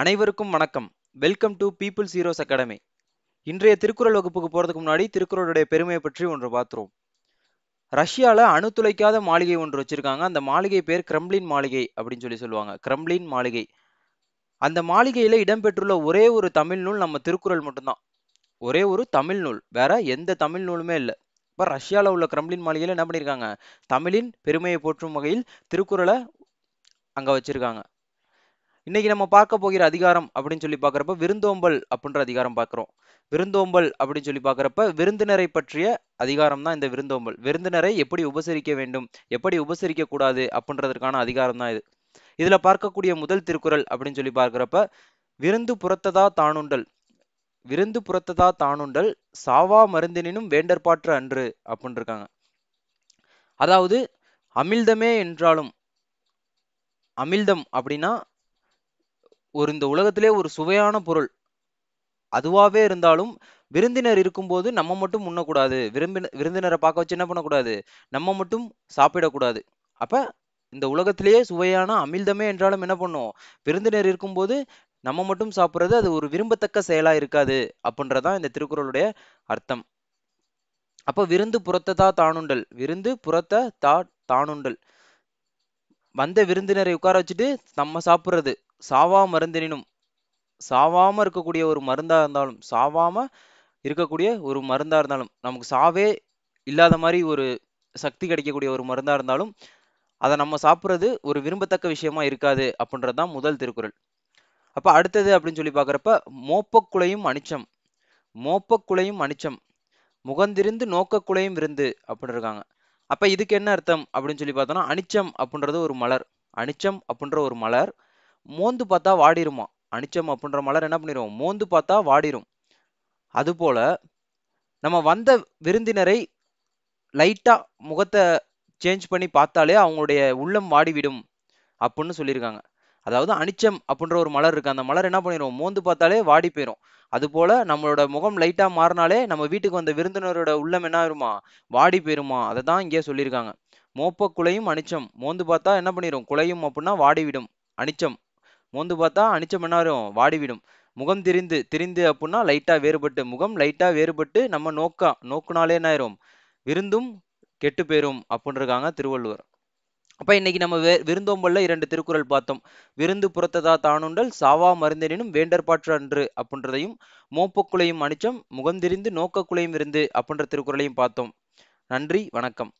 அனைவருக்கும் வணக்கம் welcome to peoples heroes academy இன்றைய திருக்குறள் வகுப்புக்கு போகிறதுக்கு முன்னாடி திருக்குறளுடைய பெருமையை பற்றி ஒன்று பார்த்துருவோம் ரஷ்யாவில் அணுத்துளைக்காத மாளிகை ஒன்று வச்சுருக்காங்க அந்த மாளிகை பேர் கிரம்ளின் மாளிகை அப்படின்னு சொல்லி சொல்லுவாங்க கிரம்ளின் மாளிகை அந்த மாளிகையில் இடம்பெற்றுள்ள ஒரே ஒரு தமிழ் நூல் நம்ம திருக்குறள் மட்டும்தான் ஒரே ஒரு தமிழ் நூல் வேற எந்த தமிழ் நூலுமே இல்லை இப்போ ரஷ்யாவில் உள்ள கிரம்ளின் மாளிகையில் என்ன பண்ணியிருக்காங்க தமிழின் பெருமையை போற்றும் வகையில் திருக்குறளை அங்கே வச்சுருக்காங்க இன்னைக்கு நம்ம பார்க்க போகிற அதிகாரம் அப்படின்னு சொல்லி பார்க்குறப்ப விருந்தோம்பல் அப்படின்ற அதிகாரம் பார்க்குறோம் விருந்தோம்பல் அப்படின்னு சொல்லி பார்க்குறப்ப விருந்தினரை பற்றிய அதிகாரம் தான் இந்த விருந்தோம்பல் விருந்தினரை எப்படி உபசரிக்க வேண்டும் எப்படி உபசரிக்க கூடாது அப்படின்றதற்கான அதிகாரம் தான் இது இதில் பார்க்கக்கூடிய முதல் திருக்குறள் அப்படின்னு சொல்லி பார்க்குறப்ப விருந்து புறத்ததா தானுண்டல் விருந்து புறத்ததா தானுண்டல் சாவா மருந்தினும் வேண்டற்பாற்று அன்று அப்படின்னு இருக்காங்க அதாவது அமிழ்தமே என்றாலும் அமிழ்தம் அப்படின்னா ஒரு இந்த உலகத்திலே ஒரு சுவையான பொருள் அதுவாகவே இருந்தாலும் விருந்தினர் இருக்கும்போது நம்ம மட்டும் உண்ணக்கூடாது விரும்பின விருந்தினரை பார்க்க வச்சு என்ன பண்ணக்கூடாது நம்ம மட்டும் சாப்பிடக்கூடாது அப்போ இந்த உலகத்திலேயே சுவையான அமிழ்தமே என்றாலும் என்ன பண்ணும் விருந்தினர் இருக்கும்போது நம்ம மட்டும் சாப்பிட்றது அது ஒரு விரும்பத்தக்க செயலாக இருக்காது அப்படின்றதான் இந்த திருக்குறளுடைய அர்த்தம் அப்போ விருந்து புறத்ததா தானுண்டல் விருந்து புறத்த தா தானுண்டல் வந்த விருந்தினரை உட்கார வச்சுட்டு நம்ம சாப்பிட்றது சாவா மருந்தினும் சாவாமல் இருக்கக்கூடிய ஒரு மருந்தா இருந்தாலும் சாவாம இருக்கக்கூடிய ஒரு மருந்தா இருந்தாலும் நமக்கு சாவே இல்லாத மாதிரி ஒரு சக்தி கிடைக்கக்கூடிய ஒரு மருந்தா இருந்தாலும் அதை நம்ம சாப்பிட்றது ஒரு விரும்பத்தக்க விஷயமா இருக்காது அப்படின்றதுதான் தான் முதல் திருக்குறள் அப்ப அடுத்தது அப்படின்னு சொல்லி பாக்குறப்ப மோப்பக்குலையும் அனிச்சம் மோப்பக்குலையும் அனிச்சம் முகந்திருந்து நோக்கக்குலையும் விருந்து அப்படின்னு இருக்காங்க அப்ப இதுக்கு என்ன அர்த்தம் அப்படின்னு சொல்லி பார்த்தோம்னா அனிச்சம் அப்படின்றது ஒரு மலர் அனிச்சம் அப்படின்ற ஒரு மலர் மோந்து பார்த்தா வாடிருமா அனிச்சம் அப்படின்ற மலர் என்ன பண்ணிடும் மோந்து பார்த்தா வாடிரும் போல நம்ம வந்த விருந்தினரை லைட்டாக முகத்தை சேஞ்ச் பண்ணி பார்த்தாலே அவங்களுடைய உள்ளம் வாடிவிடும் அப்படின்னு சொல்லியிருக்காங்க அதாவது அனிச்சம் அப்படின்ற ஒரு மலர் இருக்குது அந்த மலர் என்ன பண்ணிடும் மோந்து பார்த்தாலே வாடி போயிடும் அதுபோல் நம்மளோட முகம் லைட்டாக மாறினாலே நம்ம வீட்டுக்கு வந்த விருந்தினரோட உள்ளம் என்ன ஆயிருமா வாடி போயிருமா அதை தான் இங்கே சொல்லியிருக்காங்க மோப்ப குலையும் அனிச்சம் மோந்து பார்த்தா என்ன பண்ணிடும் குலையும் அப்படின்னா வாடிவிடும் அனிச்சம் மோந்து பார்த்தா அனிச்ச பண்ணாரும் வாடிவிடும் முகம் திரிந்து திரிந்து அப்புடின்னா லைட்டாக வேறுபட்டு முகம் லைட்டாக வேறுபட்டு நம்ம நோக்கா நோக்குனாலே ஆயிரும் விருந்தும் கெட்டு போயிரும் அப்படின்றிருக்காங்க திருவள்ளுவர் அப்போ இன்னைக்கு நம்ம வே விருந்தோம்பல்ல இரண்டு திருக்குறள் பார்த்தோம் விருந்து புறத்ததா தானுண்டல் சாவா வேண்டர் வேண்டற்பாற்று அன்று அப்படின்றதையும் மோப்பக்குலையும் அனிச்சம் முகந்திரிந்து நோக்கக்குலையும் விருந்து அப்படின்ற திருக்குறளையும் பார்த்தோம் நன்றி வணக்கம்